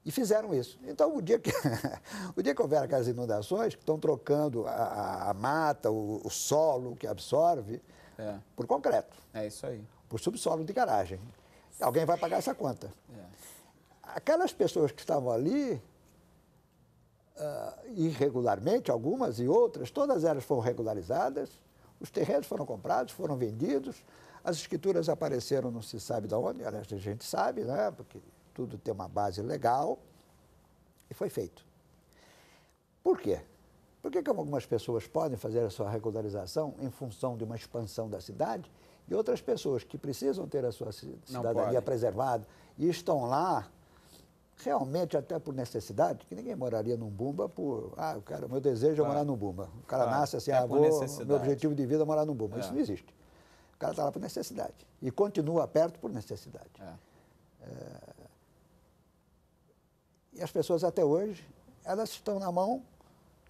E fizeram isso. Então, o dia que, o dia que houver aquelas inundações, que estão trocando a, a mata, o, o, solo que absorve, é. por concreto. É isso aí. Por subsolo de garagem. Alguém vai pagar essa conta. É. Aquelas pessoas que estavam ali, uh, irregularmente, algumas e outras, todas elas foram regularizadas, os terrenos foram comprados, foram vendidos, as escrituras apareceram não se sabe de onde, aliás, a gente sabe, né? Porque tudo ter uma base legal. E foi feito. Por quê? Por que, algumas pessoas podem fazer a sua regularização em função de uma expansão da cidade e outras pessoas que precisam ter a sua cidadania preservada e estão lá realmente até por necessidade, que ninguém moraria num Bumba por. Ah, o cara, meu desejo é, é morar num Bumba. O cara nasce assim, é ah, vou, meu objetivo de vida é morar num Bumba. É. Isso não existe. O cara está lá por necessidade. E continua perto por necessidade. É. Eh, e as pessoas até hoje, elas estão na mão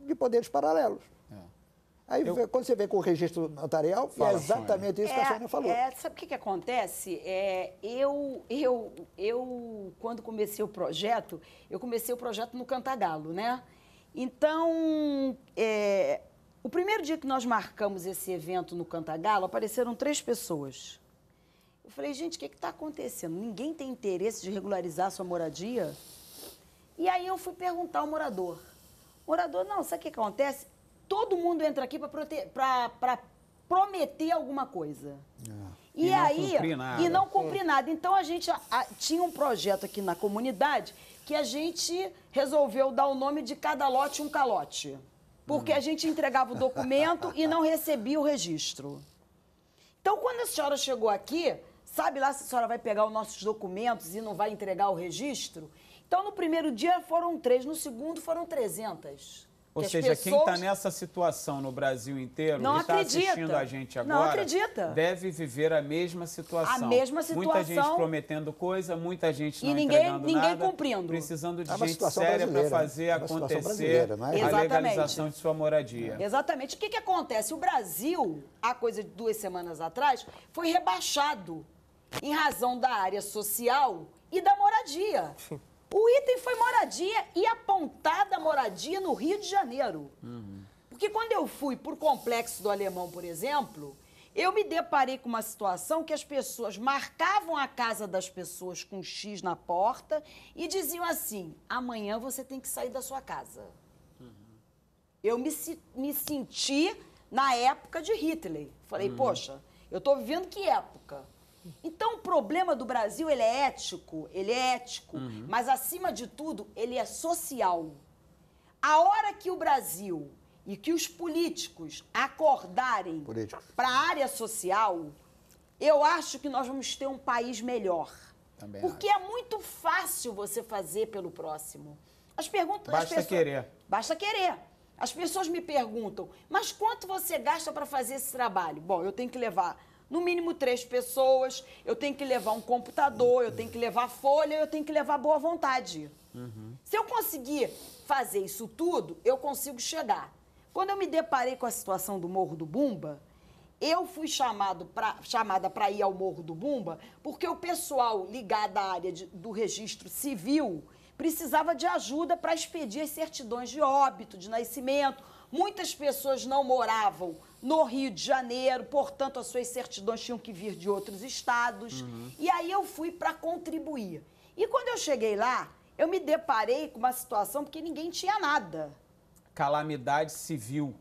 de poderes paralelos. É. Aí eu... quando você vem com o registro notarial, é Fala, é exatamente Sônia. isso que a é, Sônia falou. É, sabe o que, que acontece? É, eu, eu, eu, quando comecei o projeto, eu comecei o projeto no Cantagalo, né? Então, é, o primeiro dia que nós marcamos esse evento no Cantagalo, apareceram três pessoas. Eu falei, gente, o que está acontecendo? Ninguém tem interesse de regularizar a sua moradia? E aí eu fui perguntar ao morador. Morador, não, sabe o que acontece? Todo mundo entra aqui para prometer alguma coisa. É. E, e, aí, e não é. cumprir nada. Então a gente a, a, tinha um projeto aqui na comunidade que a gente resolveu dar o nome de cada lote um calote. Porque hum. a gente entregava o documento e não recebia o registro. Então, quando a senhora chegou aqui, sabe lá se a senhora vai pegar os nossos documentos e não vai entregar o registro? Então, no primeiro dia foram três, no segundo foram 300. Ou que seja, tá pessoas... quem está nessa situação no Brasil inteiro não e está assistindo a gente agora deve viver a mesma situação. A mesma situação. Muita gente prometendo coisa, muita gente e não ninguém, entregando ninguém nada, cumprindo. Precisando de é gente séria para né? fazer é acontecer é? a legalização de sua moradia. É. Exatamente. O que, que acontece? O Brasil, há coisa de duas semanas atrás, foi rebaixado em razão da área social e da moradia. Sim. O item foi moradia e apontada moradia no Rio de Janeiro. Uhum. Porque quando eu fui para o Complexo do Alemão, por exemplo, eu me deparei com uma situação que as pessoas marcavam a casa das pessoas com X na porta e diziam assim: amanhã você tem que sair da sua casa. Uhum. Eu me, me senti na época de Hitler. Falei, uhum. poxa, eu estou vivendo que época? Então o problema do Brasil, ele é ético, ele é ético, uhum. mas acima de tudo, ele é social. A hora que o Brasil e que os políticos acordarem para a área social, eu acho que nós vamos ter um país melhor. Também Porque acho. é muito fácil você fazer pelo próximo. As perguntas. Basta as pessoas, querer. Basta querer. As pessoas me perguntam, mas quanto você gasta para fazer esse trabalho? Bom, eu tenho que levar no mínimo três pessoas, eu tenho que levar um computador, eu tenho que levar folha, eu tenho que levar boa vontade. Uhum. Se eu conseguir fazer isso tudo, eu consigo chegar. Quando eu me deparei com a situação do Morro do Bumba, eu fui chamado pra, chamada para ir ao Morro do Bumba porque o pessoal ligado à área de, do registro civil precisava de ajuda para expedir as certidões de óbito, de nascimento. Muitas pessoas não moravam no Rio de Janeiro, portanto, as suas certidões tinham que vir de outros estados. Uhum. E aí eu fui para contribuir. E quando eu cheguei lá, eu me deparei com uma situação porque ninguém tinha nada. Calamidade civil.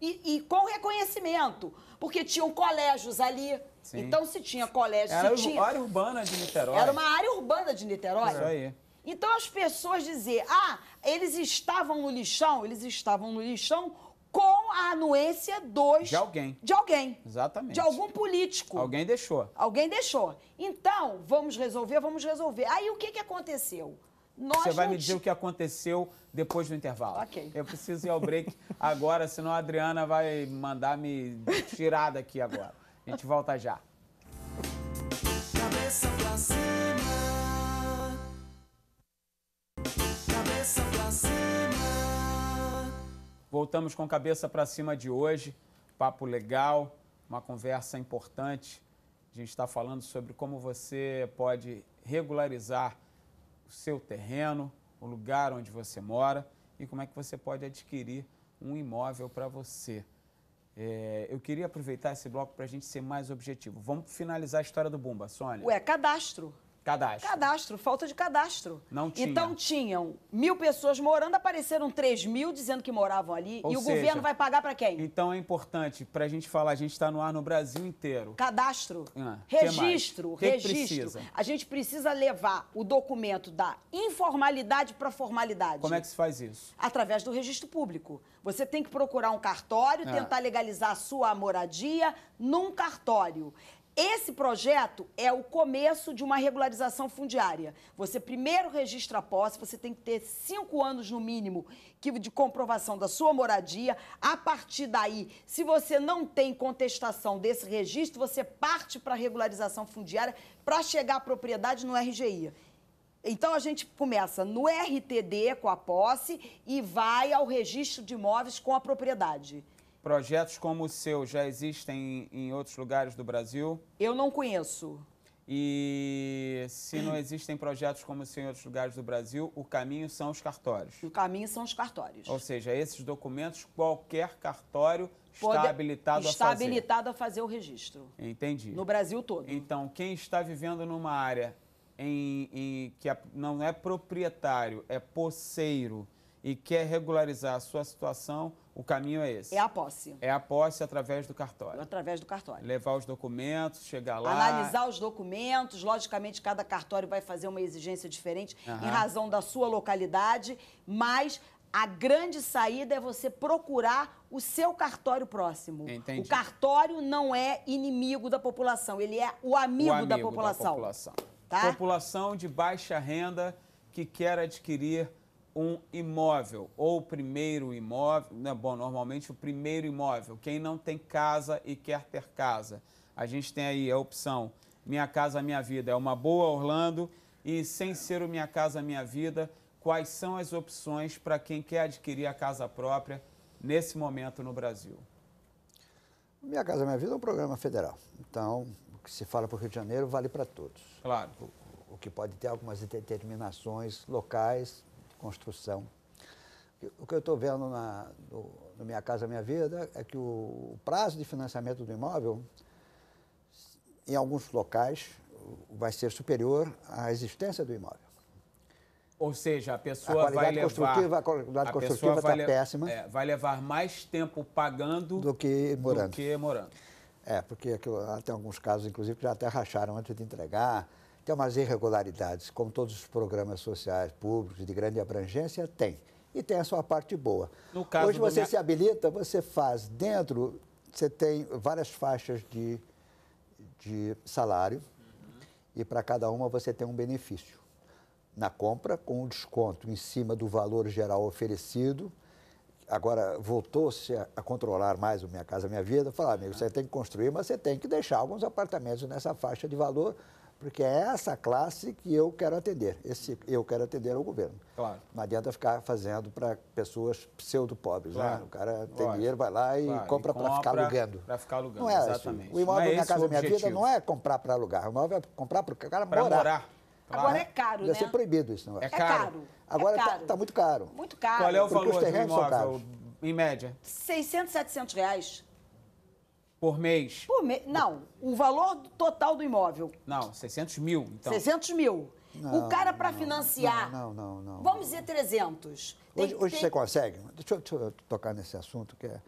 E, e com reconhecimento, porque tinham colégios ali. Sim. Então, se tinha colégio, era se tinha... área urbana de Niterói. Era uma área urbana de Niterói. Isso aí. Então, as pessoas diziam, ah, eles estavam no lixão, eles estavam no lixão com a anuência dos. De alguém. De alguém. Exatamente. De algum político. Alguém deixou. Alguém deixou. Então, vamos resolver, vamos resolver. Aí o que, que aconteceu? Nós Você vai me dizer o que aconteceu depois do intervalo. Ok. Eu preciso ir ao break agora, senão a Adriana vai mandar me tirar daqui agora. A gente volta já. Cabeça pra cima. Voltamos com cabeça para cima de hoje. Papo legal, uma conversa importante. A gente está falando sobre como você pode regularizar o seu terreno, o lugar onde você mora e como é que você pode adquirir um imóvel para você. É, eu queria aproveitar esse bloco para a gente ser mais objetivo. Vamos finalizar a história do Bumba, Sônia. Ué, cadastro. Cadastro. Cadastro, falta de cadastro. Não tinha. Então tinham mil pessoas morando, apareceram 3 mil dizendo que moravam ali. Ou e seja, o governo vai pagar para quem? Então é importante para a gente falar, a gente está no ar no Brasil inteiro. Cadastro, ah, registro, que que registro. Precisa? A gente precisa levar o documento da informalidade para formalidade. Como é que se faz isso? Através do registro público. Você tem que procurar um cartório, ah. tentar legalizar a sua moradia num cartório. Esse projeto é o começo de uma regularização fundiária. Você primeiro registra a posse, você tem que ter cinco anos no mínimo de comprovação da sua moradia. A partir daí, se você não tem contestação desse registro, você parte para a regularização fundiária para chegar à propriedade no RGI. Então a gente começa no RTD com a posse e vai ao registro de imóveis com a propriedade. Projetos como o seu já existem em outros lugares do Brasil? Eu não conheço. E se não existem projetos como o seu em outros lugares do Brasil, o caminho são os cartórios. O caminho são os cartórios. Ou seja, esses documentos, qualquer cartório Pode, está habilitado está a fazer. Está habilitado a fazer o registro. Entendi. No Brasil todo. Então, quem está vivendo numa área em, em que não é proprietário, é poceiro e quer regularizar a sua situação, o caminho é esse. É a posse. É a posse através do cartório. Através do cartório. Levar os documentos, chegar lá. Analisar os documentos. Logicamente, cada cartório vai fazer uma exigência diferente uhum. em razão da sua localidade, mas a grande saída é você procurar o seu cartório próximo. Entendi. O cartório não é inimigo da população, ele é o amigo, o amigo da população. Da população. Tá? população de baixa renda que quer adquirir um imóvel ou o primeiro imóvel, né, bom, normalmente o primeiro imóvel, quem não tem casa e quer ter casa. A gente tem aí a opção Minha Casa Minha Vida, é uma boa Orlando e sem ser o Minha Casa Minha Vida, quais são as opções para quem quer adquirir a casa própria nesse momento no Brasil? Minha Casa Minha Vida é um programa federal, então o que se fala para o Rio de Janeiro vale para todos. Claro. O, o que pode ter algumas determinações locais construção. O que eu estou vendo na no, Minha Casa Minha Vida é que o, o prazo de financiamento do imóvel, em alguns locais, vai ser superior à existência do imóvel. Ou seja, a pessoa a vai levar... A qualidade a construtiva está péssima. É, vai levar mais tempo pagando do que morando. Do que morando. É, porque aquilo, tem alguns casos, inclusive, que já até racharam antes de entregar. Tem umas irregularidades, como todos os programas sociais públicos de grande abrangência, tem. E tem a sua parte boa. Hoje você minha... se habilita, você faz dentro, você tem várias faixas de, de salário uhum. e para cada uma você tem um benefício. Na compra, com um desconto em cima do valor geral oferecido, agora voltou-se a, a, controlar mais o Minha Casa Minha Vida, falar, amigo, você tem que construir, mas você tem que deixar alguns apartamentos nessa faixa de valor porque é essa classe que eu quero atender. Esse eu quero atender ao governo. Claro. Não adianta ficar fazendo para pessoas pseudo-pobres, né? claro. né? O cara tem Lógico. dinheiro, vai lá e claro. compra para ficar alugando. Para ficar alugando, não é exatamente. Isso. O imóvel é Minha Casa Minha Vida não é comprar para alugar, o imóvel é comprar para o cara pra morar. morar. Claro. Agora é caro, Deve né? Deve ser proibido isso. Não é? é, é caro. É Agora está é tá muito caro. Muito caro. Qual é o valor do imóvel, em média? 600, 700 reais. Por mês? Por me... Não, o valor total do imóvel. Não, 600 mil, então. 600 mil. Não, o cara para financiar. Não, não, não, não, Vamos dizer 300. Tem, hoje, tem... você consegue. Deixa eu, deixa, eu tocar nesse assunto que é.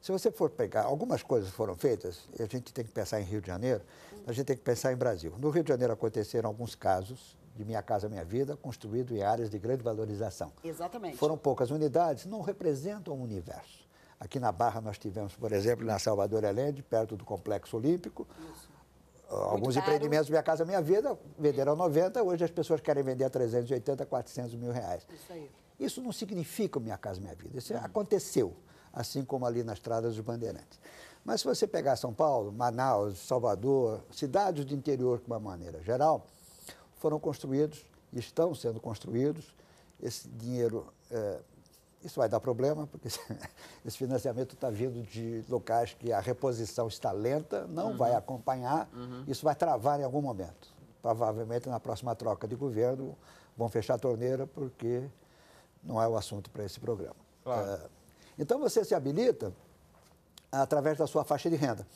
Se você for pegar, algumas coisas foram feitas, a gente tem que pensar em Rio de Janeiro, a gente tem que pensar em Brasil. No Rio de Janeiro aconteceram alguns casos de Minha Casa Minha Vida, construído em áreas de grande valorização. Exatamente. Foram poucas unidades, não representam o universo. Aqui na Barra nós tivemos, por exemplo, na Salvador Allende, perto do Complexo Olímpico, Isso. alguns empreendimentos Minha Casa Minha Vida venderam 90, hoje as pessoas querem vender a 380, 400 mil reais. Isso aí. Isso não significa Minha Casa Minha Vida, isso uhum. aconteceu, assim como ali nas estradas dos Bandeirantes. Mas se você pegar São Paulo, Manaus, Salvador, cidades do interior de uma maneira geral, foram construídos, estão sendo construídos, esse dinheiro... Eh, isso vai dar problema, porque esse financiamento está vindo de locais que a reposição está lenta, não uhum. vai acompanhar, uhum. isso vai travar em algum momento. Provavelmente na próxima troca de governo vão fechar a torneira, porque não é o assunto para esse programa. Claro. É, então você se habilita através da sua faixa de renda.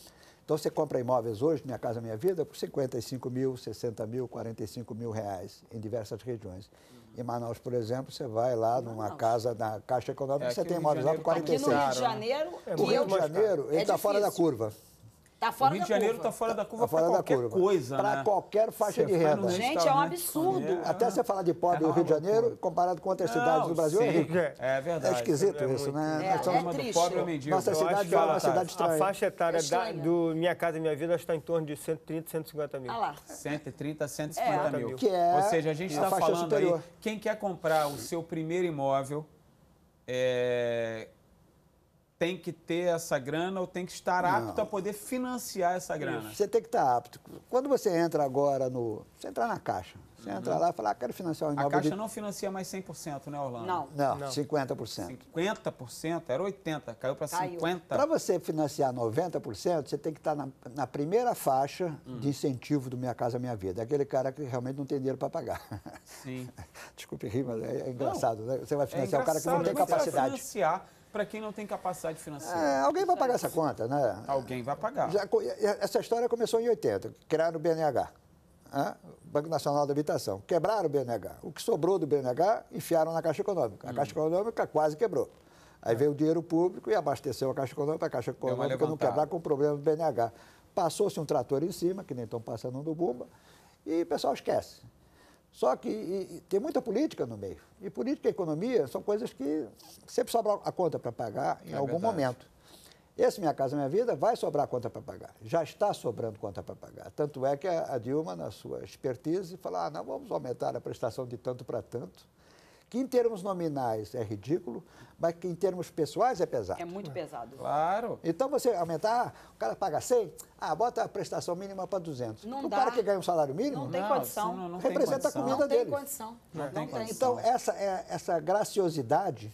Então você compra imóveis hoje, Minha Casa Minha Vida, por 55 mil, 60 mil, 45 mil reais em diversas regiões. Uhum. Em Manaus, por exemplo, você vai lá numa Manaus. casa da Caixa Econômica, é, você tem imóveis lá por 46. Aqui no Rio de Janeiro, né? o Rio de Janeiro, ele está é fora da curva. Tá fora o Rio de Janeiro está fora da curva tá para qualquer curva. coisa, Para né? qualquer faixa você de renda. Gente, é um absurdo. Até né? você falar de pobre do é Rio de Janeiro, comparado com outras não, é, cidades do Brasil, sim. é rico. É, é verdade. É esquisito é isso, muito... né? É, é, é Pobre mendigo. Nossa cidade é uma cidade estranha. A faixa etária da, do Minha Casa e Minha Vida está em torno de 130, 150 mil. Ah lá. 130, 150 mil. Que é Ou seja, a gente está falando superior. aí, quem quer comprar o seu primeiro imóvel... É, tem que ter essa grana ou tem que estar apto Não. a poder financiar essa grana? Você tem que estar apto. Quando você entra agora no. Você entra na Caixa. Você uhum. entra lá e fala, ah, quero financiar um imóvel. A Caixa de... não financia mais 100%, né, Orlando? Não. Não, não. 50%. 50%? Era 80%, caiu para 50%. Para você financiar 90%, você tem que estar na, na primeira faixa uhum. de incentivo do Minha Casa Minha Vida. É aquele cara que realmente não tem dinheiro para pagar. Sim. Desculpe rir, mas é, é engraçado, né? Você vai é financiar é o cara que não tem capacidade. Você vai financiar para quem não tem capacidade financeira. É, alguém vai pagar essa conta, né? Alguém vai pagar. Já, essa história começou em 80, criaram o BNH. Né? Banco Nacional da Habitação. Quebraram o BNH. O que sobrou do BNH, enfiaram na Caixa Econômica. A hum. Caixa Econômica quase quebrou. Aí é. veio o dinheiro público e abasteceu a Caixa Econômica, a Caixa Econômica não quebrar com o problema do BNH. Passou-se um trator em cima, que nem estão passando no Bumba, e o pessoal esquece. Só que e, tem muita política no meio. E política e economia são coisas que sempre sobra a conta para pagar em é algum verdade. momento. Esse Minha Casa Minha Vida vai sobrar conta para pagar. Já está sobrando conta para pagar. Tanto é que a Dilma, na sua expertise, fala: ah, não, vamos aumentar a prestação de tanto para tanto que em termos nominais é ridículo, mas que em termos pessoais é pesado. É muito pesado. Claro. Então você aumentar, ah, o cara paga 100, ah, bota a prestação mínima para 200. Não o dá. cara que ganha um salário mínimo... Não tem condição. Não, não representa tem condição. a comida dele. Não tem condição. Não tem condição. Então essa, é, essa graciosidade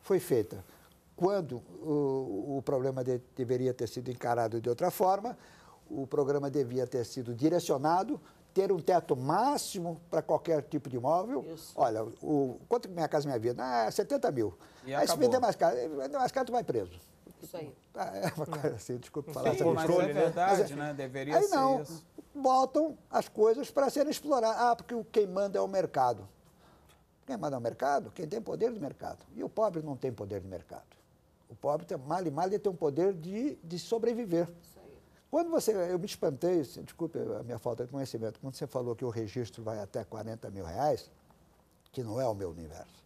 foi feita quando o, o problema de, deveria ter sido encarado de outra forma, o programa devia ter sido direcionado ter um teto máximo para qualquer tipo de imóvel. Isso. Olha, o, quanto minha casa minha vida? Ah, 70 mil. E aí acabou. se vender mais caro, vender mais caro, tu vai preso. Isso aí. Ah, é uma coisa assim, desculpa falar Sim, sobre mas controle, é verdade, mas, é, né? Deveria aí ser não, isso. botam as coisas para serem exploradas. Ah, porque quem manda é o mercado. Quem manda é o mercado? Quem tem poder de mercado. E o pobre não tem poder de mercado. O pobre, tem, mal e mal, ele tem um poder de, de sobreviver. Quando você, eu me espantei, assim, desculpe a minha falta de conhecimento, quando você falou que o registro vai até 40 mil reais, que não é o meu universo.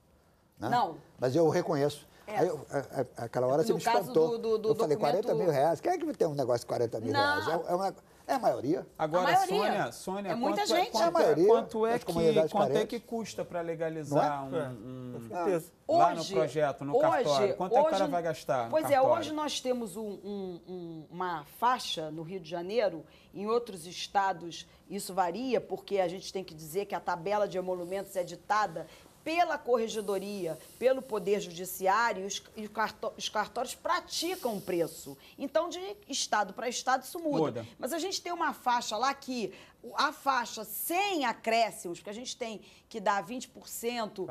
Né? Não. Mas eu reconheço. É. Eu, a, a, aquela hora no você me espantou. Do, do, do eu falei, 40 mil reais? Quem é que tem um negócio de 40 mil não. reais? É, é uma... É a maioria. Agora, a maioria. Sônia, Sônia é muita quanto, é- gente. É, quanto, é a maioria. É- quanto é, que, quanto é que custa para legalizar é? um, é. um Hoje, lá no projeto, no hoje, cartório? Quanto hoje, é que o cara vai gastar? Pois é, hoje nós temos um, um, uma faixa no Rio de Janeiro, em outros estados isso varia, porque a gente tem que dizer que a tabela de emolumentos é ditada pela corregedoria, pelo poder judiciário, os cartórios praticam o preço. Então, de estado para estado, isso muda. muda. Mas a gente tem uma faixa lá que a faixa sem acréscimos, porque a gente tem que dar 20%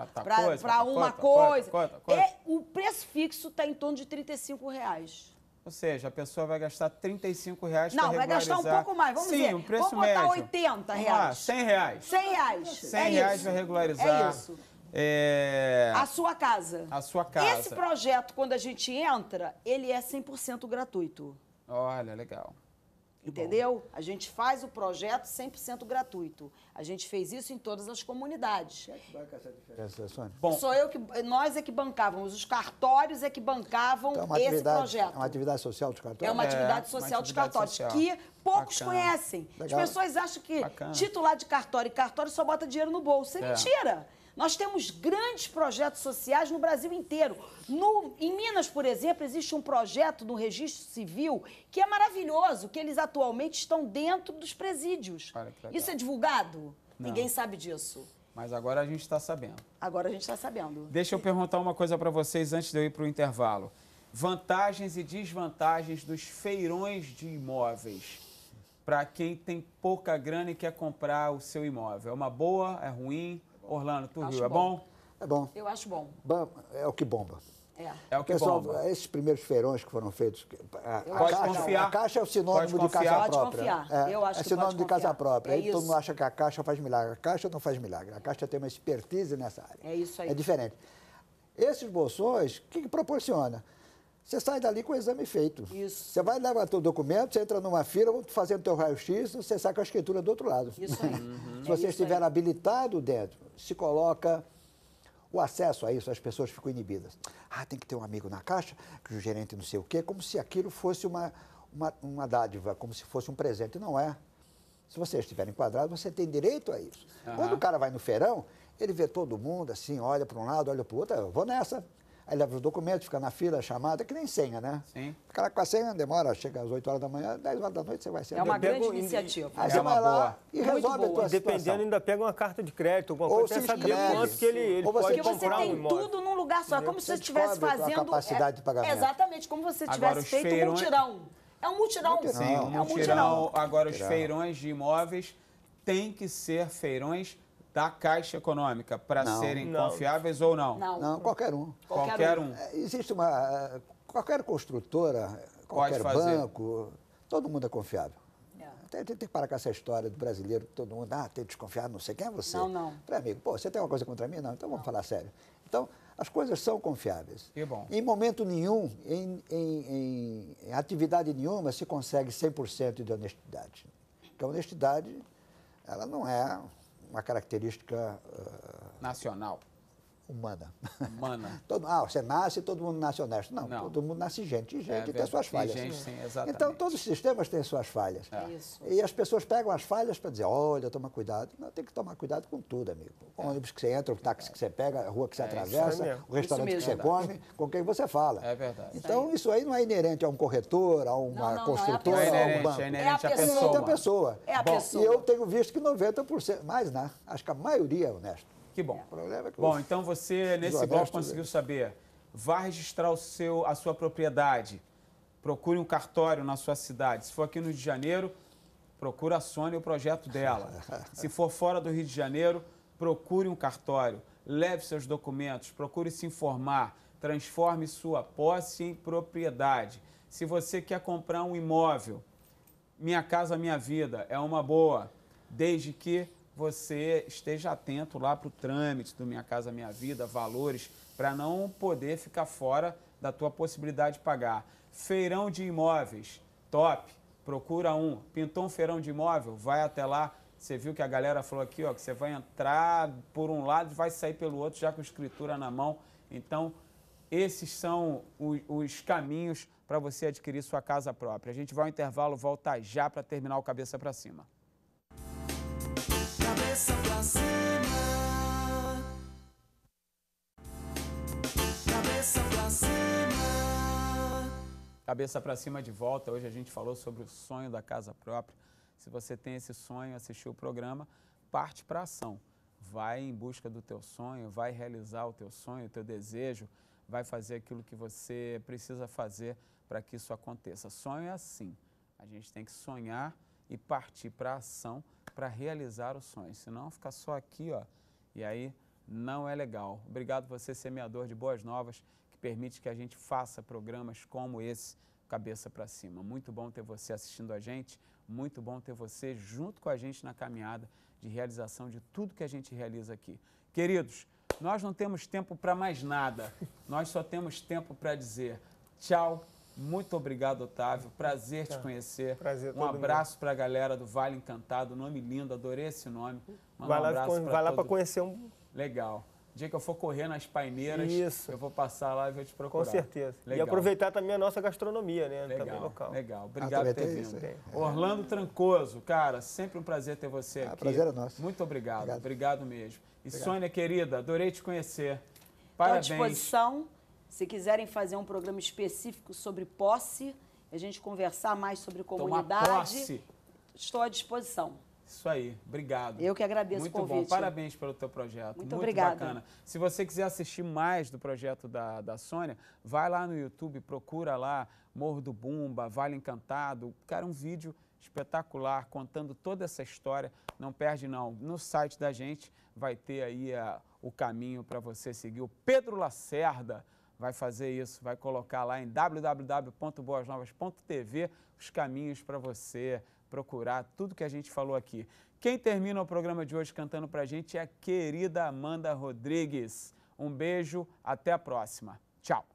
para uma coisa, é, o preço fixo está em torno de 35. Reais. Ou seja, a pessoa vai gastar 35 reais Não, vai gastar um pouco mais, vamos Sim, dizer. um preço vamos médio. botar 80 reais. Ah, 100 reais. 100 reais. 100 reais, é reais vai regularizar. É isso. É... A sua casa. A sua casa. Esse projeto, quando a gente entra, ele é 100% gratuito. Olha, legal. Entendeu? A gente faz o projeto 100% gratuito. A gente fez isso em todas as comunidades. Quem é que banca essa diferença, é Bom, Sou eu que, nós é que bancávamos, os cartórios é que bancavam então, é esse projeto. É uma atividade social dos cartórios? É uma é, atividade social é, dos cartórios, social. que poucos Bacana. conhecem. Legal. As pessoas acham que Bacana. titular de cartório e cartório só bota dinheiro no bolso. É, é. mentira. Nós temos grandes projetos sociais no Brasil inteiro. No, em Minas, por exemplo, existe um projeto do registro civil que é maravilhoso, que eles atualmente estão dentro dos presídios. Isso é divulgado? Não. Ninguém sabe disso. Mas agora a gente está sabendo. Agora a gente está sabendo. Deixa eu perguntar uma coisa para vocês antes de eu ir para o intervalo. Vantagens e desvantagens dos feirões de imóveis para quem tem pouca grana e quer comprar o seu imóvel. É uma boa? É ruim? Orlando, tu acho viu, é bom? É bom. Eu acho bom. É o que bomba. É. é o que Pessoal, bomba. esses primeiros feirões que foram feitos, a, a caixa, confiar. a caixa é o sinônimo de casa pode própria. Confiar. É, Eu acho é, é sinônimo de casa própria. É aí todo mundo acha que a caixa faz milagre. A caixa não faz milagre. A caixa tem uma expertise nessa área. É isso aí. É diferente. Esses bolsões, o que, que proporciona? Você sai dali com o exame feito. Isso. Você vai levar teu documento, você entra numa fila, fazendo teu raio-x, você sai com a escritura do outro lado. Isso aí. Uhum. Se você é estiver aí. habilitado dentro, se coloca o acesso a isso, as pessoas ficam inibidas. Ah, tem que ter um amigo na caixa, que o gerente não sei o quê, como se aquilo fosse uma, uma, uma dádiva, como se fosse um presente. Não é. Se você estiver enquadrado, você tem direito a isso. Uhum. Quando o cara vai no feirão, ele vê todo mundo assim, olha para um lado, olha para o outro, ah, eu vou nessa. Aí leva os documentos, fica na fila, chamada, que nem senha, né? Sim. Fica lá com a senha, demora, chega às 8 horas da manhã, 10 horas da noite você vai ser. É uma grande pego, iniciativa. Aí é você vai boa. lá e Muito resolve boa. a tua Dependendo, situação. ainda pega uma carta de crédito, alguma coisa, ou saber quanto que ele, ele ou você pode comprar um imóvel. Porque você tem tudo num lugar só, é como se você estivesse fazendo... capacidade é, de pagamento. Exatamente, como você tivesse feito feirões... um mutirão. É um mutirão. Sim, é um mutirão. Agora, os feirões de imóveis têm que ser feirões da Caixa Econômica para serem não. confiáveis ou não? Não, não qualquer um. Qualquer, um. É, existe uma. Qualquer construtora, qualquer banco, todo mundo é confiável. É. Tem, tem, que parar com essa história do brasileiro, todo mundo, ah, tem desconfiado, não sei quem é você. Não, não. Para amigo, pô, você tem alguma coisa contra mim? Não, então vamos não. falar sério. Então, as coisas são confiáveis. Que bom. Em momento nenhum, em, em, em, em atividade nenhuma, se consegue 100% de honestidade. Porque a honestidade, ela não é uma característica. Uh, Nacional humana. Humana. todo, ah, você nasce, todo mundo nasce honesto. Não, Não. todo mundo nasce gente, e gente é, tem suas falhas. Gente, né? sim, exatamente. Então, todos os sistemas têm suas falhas. É. Isso. E as pessoas pegam as falhas para dizer, olha, toma cuidado. Não, tem que tomar cuidado com tudo, amigo. Com o é. ônibus que você entra, o táxi que você pega, a rua que você é, atravessa, o restaurante que você come, com quem você fala. É verdade. Então, isso aí não é inerente a um corretor, a uma não, não, construtora, não, é a, pessoa. a um é banco. É inerente é a pessoa. É a pessoa. É a pessoa. Bom, e eu tenho visto que 90%, mais, né? Acho que a maioria é honesto. Que bom. O problema é que bom, então você, nesse bloco, conseguiu deles. saber. Vá registrar o seu, a sua propriedade. Procure um cartório na sua cidade. Se for aqui no Rio de Janeiro, procure a Sônia e o projeto dela. Se for fora do Rio de Janeiro, procure um cartório. Leve seus documentos, procure se informar. Transforme sua posse em propriedade. Se você quer comprar um imóvel, Minha Casa Minha Vida é uma boa, desde que você esteja atento lá para o trâmite do Minha Casa Minha Vida, valores, para não poder ficar fora da tua possibilidade de pagar. Feirão de imóveis, top, procura um. Pintou um feirão de imóvel, vai até lá. Você viu que a galera falou aqui, ó, que você vai entrar por um lado e vai sair pelo outro, já com escritura na mão. Então, esses são os, os caminhos para você adquirir sua casa própria. A gente vai ao intervalo, volta já para terminar o Cabeça para Cima. Cabeça pra cima. Cabeça pra cima. Cabeça pra cima de volta. Hoje a gente falou sobre o sonho da casa própria. Se você tem esse sonho, assistiu o programa, parte para ação. Vai em busca do teu sonho, vai realizar o teu sonho, o teu desejo, vai fazer aquilo que você precisa fazer para que isso aconteça. Sonho é assim. A gente tem que sonhar e partir para a ação para realizar os sonhos. Senão ficar só aqui, ó, e aí não é legal. Obrigado você, semeador de boas novas, que permite que a gente faça programas como esse cabeça para cima. Muito bom ter você assistindo a gente, muito bom ter você junto com a gente na caminhada de realização de tudo que a gente realiza aqui. Queridos, nós não temos tempo para mais nada, nós só temos tempo para dizer tchau muito obrigado, Otávio. Prazer te tá. conhecer. Prazer Um abraço para a galera do Vale Encantado, nome lindo, adorei esse nome. Manda vai um lá, vai todo... para conhecer um. Legal. O dia que eu for correr nas paineiras, Isso. eu vou passar lá e vou te procurar. Com certeza. Legal. E aproveitar também a nossa gastronomia, né? Legal, também local. Legal. Ah, obrigado por ter vindo. Orlando Trancoso, cara, sempre um prazer ter você ah, aqui. Prazer é nosso. Muito obrigado. Obrigado, obrigado mesmo. E obrigado. Sônia, querida, adorei te conhecer. Parabéns. Estou à disposição. Se quiserem fazer um programa específico sobre posse, a gente conversar mais sobre comunidade, posse. estou à disposição. Isso aí, obrigado. Eu que agradeço Muito o convite. Muito bom, parabéns pelo teu projeto. Muito, Muito obrigada. bacana. Se você quiser assistir mais do projeto da, da Sônia, vai lá no YouTube, procura lá Morro do Bumba, Vale Encantado. Cara, um vídeo espetacular contando toda essa história. Não perde não. No site da gente vai ter aí a, ah, o caminho para você seguir. O Pedro Lacerda vai fazer isso, vai colocar lá em www.boasnovas.tv os caminhos para você procurar tudo que a gente falou aqui. Quem termina o programa de hoje cantando para a gente é a querida Amanda Rodrigues. Um beijo, até a próxima. Tchau.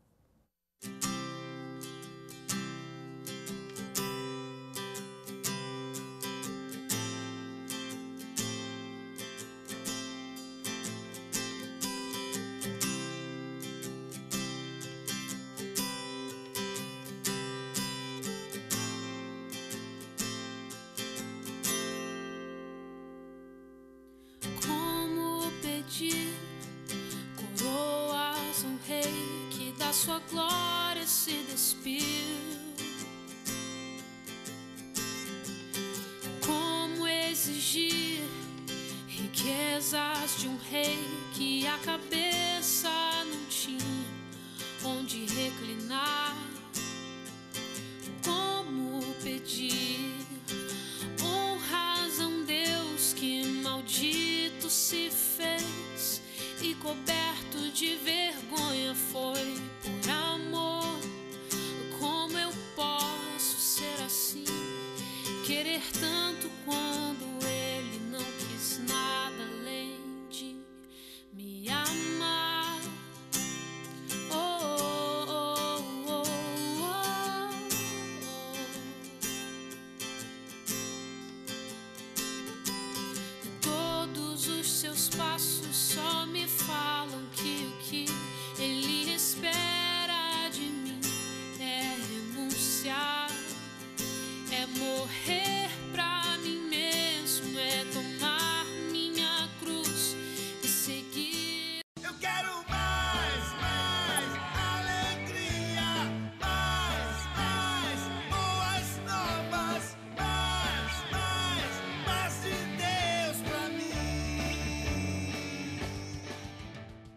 feel